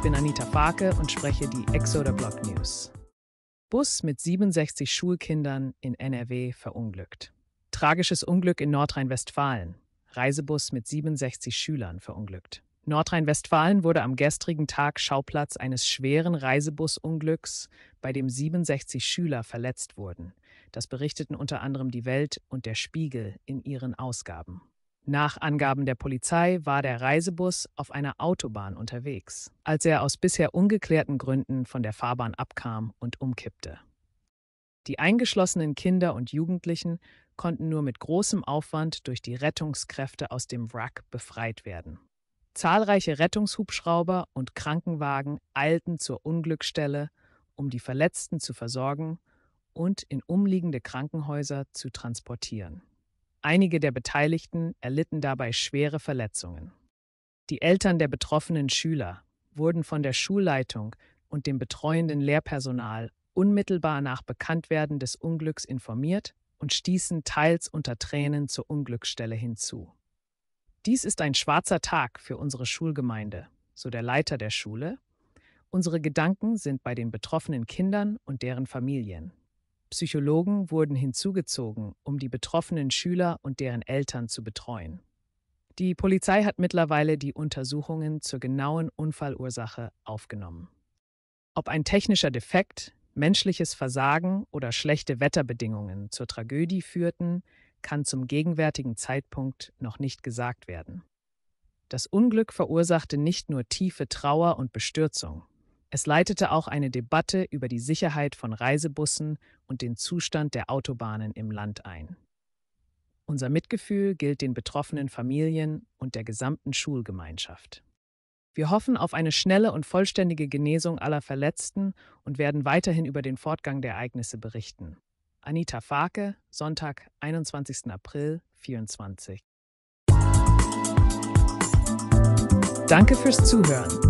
Ich bin Anita Farke und spreche die Exoder Block News. Bus mit 67 Schulkindern in NRW verunglückt. Tragisches Unglück in Nordrhein-Westfalen. Reisebus mit 67 Schülern verunglückt. Nordrhein-Westfalen wurde am gestrigen Tag Schauplatz eines schweren Reisebusunglücks, bei dem 67 Schüler verletzt wurden. Das berichteten unter anderem die Welt und der Spiegel in ihren Ausgaben. Nach Angaben der Polizei war der Reisebus auf einer Autobahn unterwegs, als er aus bisher ungeklärten Gründen von der Fahrbahn abkam und umkippte. Die eingeschlossenen Kinder und Jugendlichen konnten nur mit großem Aufwand durch die Rettungskräfte aus dem Wrack befreit werden. Zahlreiche Rettungshubschrauber und Krankenwagen eilten zur Unglücksstelle, um die Verletzten zu versorgen und in umliegende Krankenhäuser zu transportieren. Einige der Beteiligten erlitten dabei schwere Verletzungen. Die Eltern der betroffenen Schüler wurden von der Schulleitung und dem betreuenden Lehrpersonal unmittelbar nach Bekanntwerden des Unglücks informiert und stießen teils unter Tränen zur Unglücksstelle hinzu. Dies ist ein schwarzer Tag für unsere Schulgemeinde, so der Leiter der Schule. Unsere Gedanken sind bei den betroffenen Kindern und deren Familien. Psychologen wurden hinzugezogen, um die betroffenen Schüler und deren Eltern zu betreuen. Die Polizei hat mittlerweile die Untersuchungen zur genauen Unfallursache aufgenommen. Ob ein technischer Defekt, menschliches Versagen oder schlechte Wetterbedingungen zur Tragödie führten, kann zum gegenwärtigen Zeitpunkt noch nicht gesagt werden. Das Unglück verursachte nicht nur tiefe Trauer und Bestürzung, es leitete auch eine Debatte über die Sicherheit von Reisebussen und den Zustand der Autobahnen im Land ein. Unser Mitgefühl gilt den betroffenen Familien und der gesamten Schulgemeinschaft. Wir hoffen auf eine schnelle und vollständige Genesung aller Verletzten und werden weiterhin über den Fortgang der Ereignisse berichten. Anita Farke, Sonntag, 21. April 24. Danke fürs Zuhören.